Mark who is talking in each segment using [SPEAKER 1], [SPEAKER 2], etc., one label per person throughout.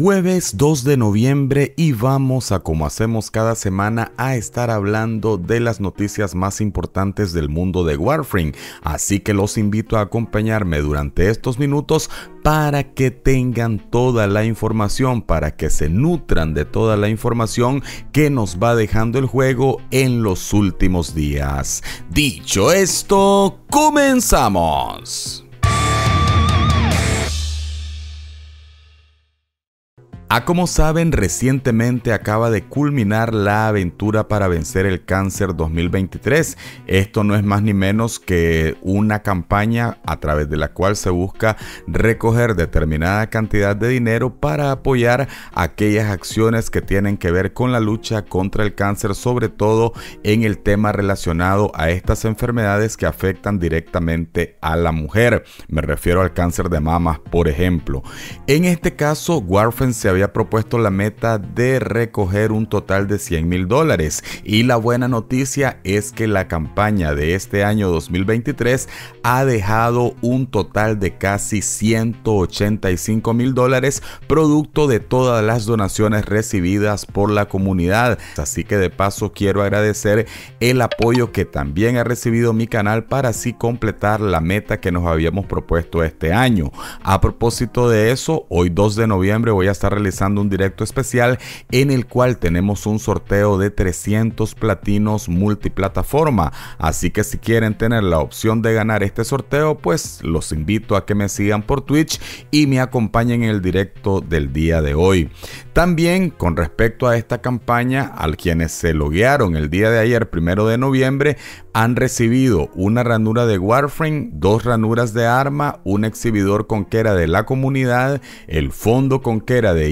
[SPEAKER 1] Jueves 2 de noviembre y vamos a como hacemos cada semana a estar hablando de las noticias más importantes del mundo de Warframe, así que los invito a acompañarme durante estos minutos para que tengan toda la información, para que se nutran de toda la información que nos va dejando el juego en los últimos días. Dicho esto, comenzamos. A como saben, recientemente acaba de culminar la aventura para vencer el cáncer 2023. Esto no es más ni menos que una campaña a través de la cual se busca recoger determinada cantidad de dinero para apoyar aquellas acciones que tienen que ver con la lucha contra el cáncer, sobre todo en el tema relacionado a estas enfermedades que afectan directamente a la mujer. Me refiero al cáncer de mamas, por ejemplo. En este caso, Warfen se había propuesto la meta de recoger un total de 100 mil dólares. Y la buena noticia es que la campaña de este año 2023 ha dejado un total de casi 185 mil dólares, producto de todas las donaciones recibidas por la comunidad. Así que de paso quiero agradecer el apoyo que también ha recibido mi canal para así completar la meta que nos habíamos propuesto este año. A propósito de eso, hoy 2 de noviembre voy a estar realizando un directo especial en el cual tenemos un sorteo de 300 platinos multiplataforma. Así que si quieren tener la opción de ganar este sorteo, pues los invito a que me sigan por Twitch y me acompañen en el directo del día de hoy. También con respecto a esta campaña, al quienes se loguearon el día de ayer, primero de noviembre, han recibido una ranura de Warframe, dos ranuras de arma, un exhibidor con que de la comunidad, el fondo con que era de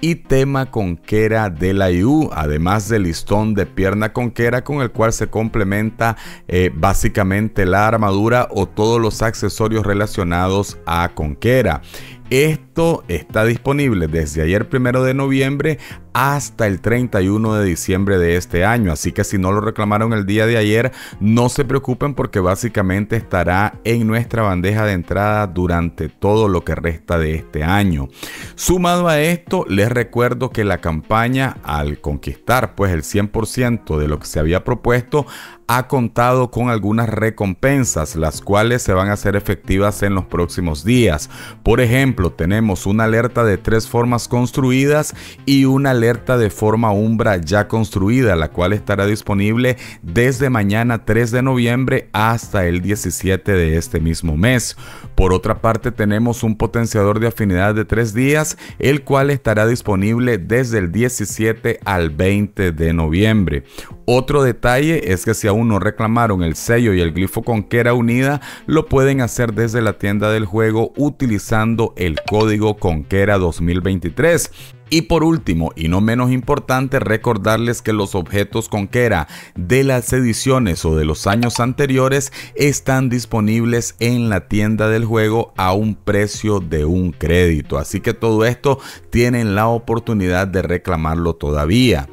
[SPEAKER 1] y tema conquera de la IU, además del listón de pierna conquera con el cual se complementa eh, básicamente la armadura o todos los accesorios relacionados a conquera. Esto está disponible desde ayer primero de noviembre hasta el 31 de diciembre de este año. Así que si no lo reclamaron el día de ayer, no se preocupen porque básicamente estará en nuestra bandeja de entrada durante todo lo que resta de este año. Sumado a esto, les recuerdo que la campaña al conquistar pues el 100% de lo que se había propuesto ha contado con algunas recompensas, las cuales se van a hacer efectivas en los próximos días. Por ejemplo, tenemos una alerta de tres formas construidas y una alerta de forma umbra ya construida, la cual estará disponible desde mañana 3 de noviembre hasta el 17 de este mismo mes. Por otra parte, tenemos un potenciador de afinidad de 3 días, el cual estará disponible desde el 17 al 20 de noviembre. Otro detalle es que si aún no reclamaron el sello y el glifo con Unida, lo pueden hacer desde la tienda del juego utilizando el código Conquera 2023. Y por último, y no menos importante, recordarles que los objetos con era de las ediciones o de los años anteriores están disponibles en la tienda del juego a un precio de un crédito. Así que todo esto tienen la oportunidad de reclamarlo todavía.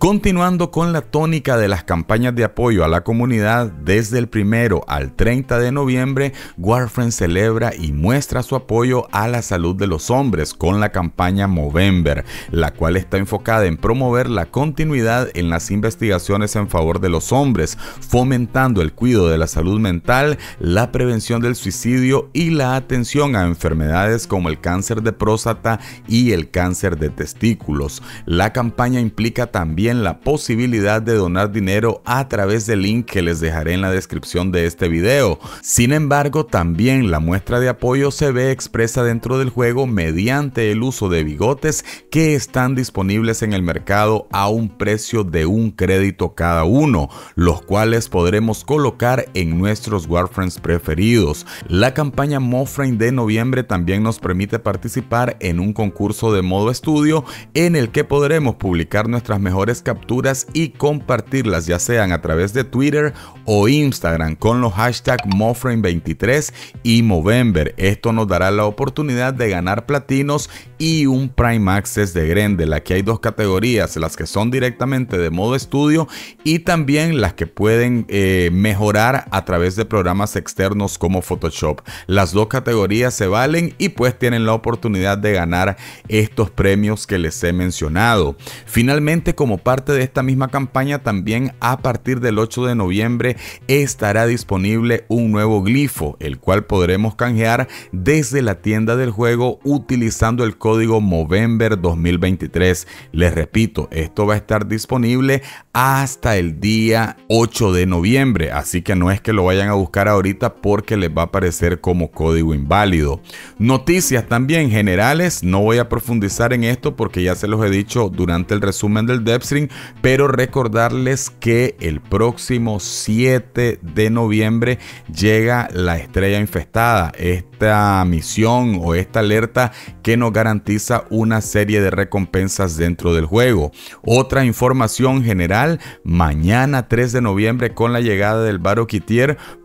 [SPEAKER 1] Continuando con la tónica de las campañas de apoyo a la comunidad, desde el primero al 30 de noviembre, Warframe celebra y muestra su apoyo a la salud de los hombres con la campaña Movember, la cual está enfocada en promover la continuidad en las investigaciones en favor de los hombres, fomentando el cuidado de la salud mental, la prevención del suicidio y la atención a enfermedades como el cáncer de próstata y el cáncer de testículos. La campaña implica también la posibilidad de donar dinero a través del link que les dejaré en la descripción de este video. Sin embargo, también la muestra de apoyo se ve expresa dentro del juego mediante el uso de bigotes que están disponibles en el mercado a un precio de un crédito cada uno, los cuales podremos colocar en nuestros Warframes preferidos. La campaña Moframe de noviembre también nos permite participar en un concurso de modo estudio en el que podremos publicar nuestras mejores capturas y compartirlas ya sean a través de Twitter o Instagram con los hashtags Moframe23 y Movember. Esto nos dará la oportunidad de ganar platinos y un Prime Access de grande la que hay dos categorías, las que son directamente de modo estudio y también las que pueden eh, mejorar a través de programas externos como Photoshop. Las dos categorías se valen y pues tienen la oportunidad de ganar estos premios que les he mencionado. Finalmente, como parte parte de esta misma campaña, también a partir del 8 de noviembre estará disponible un nuevo glifo, el cual podremos canjear desde la tienda del juego utilizando el código Movember 2023. Les repito, esto va a estar disponible hasta el día 8 de noviembre, así que no es que lo vayan a buscar ahorita porque les va a aparecer como código inválido. Noticias también generales, no voy a profundizar en esto porque ya se los he dicho durante el resumen del DevStream pero recordarles que el próximo 7 de noviembre llega la estrella infestada, esta misión o esta alerta que nos garantiza una serie de recompensas dentro del juego. Otra información general, mañana 3 de noviembre con la llegada del Baro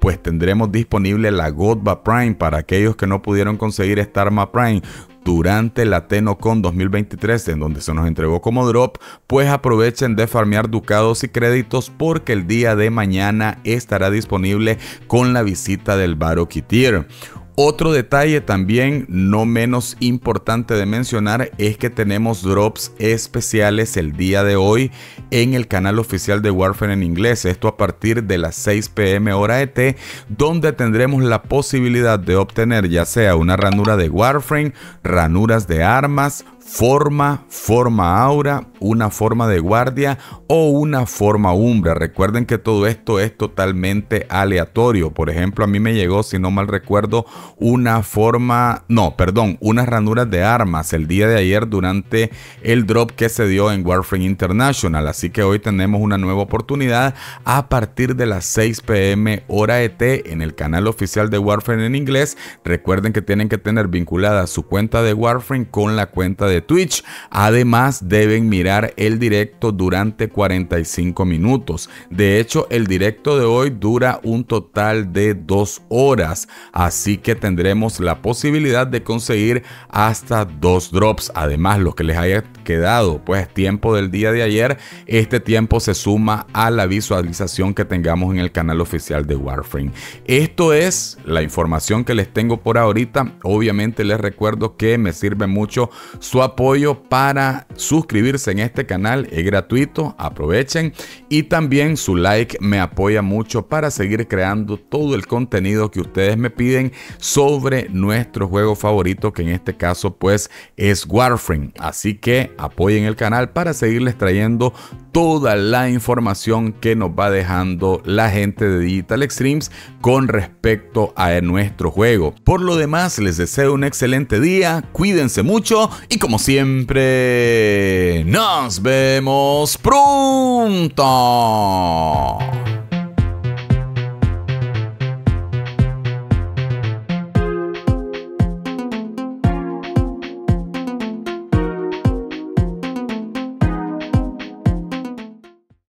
[SPEAKER 1] pues tendremos disponible la Godba Prime para aquellos que no pudieron conseguir esta arma Prime durante la Tenocon 2023, en donde se nos entregó como drop, pues aprovechen de farmear ducados y créditos porque el día de mañana estará disponible con la visita del Baro Kitir. Otro detalle también no menos importante de mencionar es que tenemos drops especiales el día de hoy en el canal oficial de Warframe en inglés, esto a partir de las 6 pm hora ET, donde tendremos la posibilidad de obtener ya sea una ranura de Warframe, ranuras de armas, forma, forma aura, una forma de guardia o una forma umbra. Recuerden que todo esto es totalmente aleatorio. Por ejemplo, a mí me llegó, si no mal recuerdo, una forma, no, perdón, unas ranuras de armas el día de ayer durante el drop que se dio en Warframe International. Así que hoy tenemos una nueva oportunidad a partir de las 6 pm hora ET en el canal oficial de Warframe en inglés. Recuerden que tienen que tener vinculada su cuenta de Warframe con la cuenta de Twitch. Además, deben mirar el directo durante 45 minutos. De hecho, el directo de hoy dura un total de dos horas, así que tendremos la posibilidad de conseguir hasta dos drops. Además, lo que les haya quedado, pues tiempo del día de ayer, este tiempo se suma a la visualización que tengamos en el canal oficial de Warframe. Esto es la información que les tengo por ahorita. Obviamente les recuerdo que me sirve mucho su apoyo para suscribirse en este canal, es gratuito, aprovechen. Y también su like me apoya mucho para seguir creando todo el contenido que ustedes me piden sobre nuestro juego favorito, que en este caso pues es Warframe. Así que apoyen el canal para seguirles trayendo toda la información que nos va dejando la gente de Digital Extremes con respecto a nuestro juego. Por lo demás, les deseo un excelente día, cuídense mucho y como siempre, nos vemos pronto.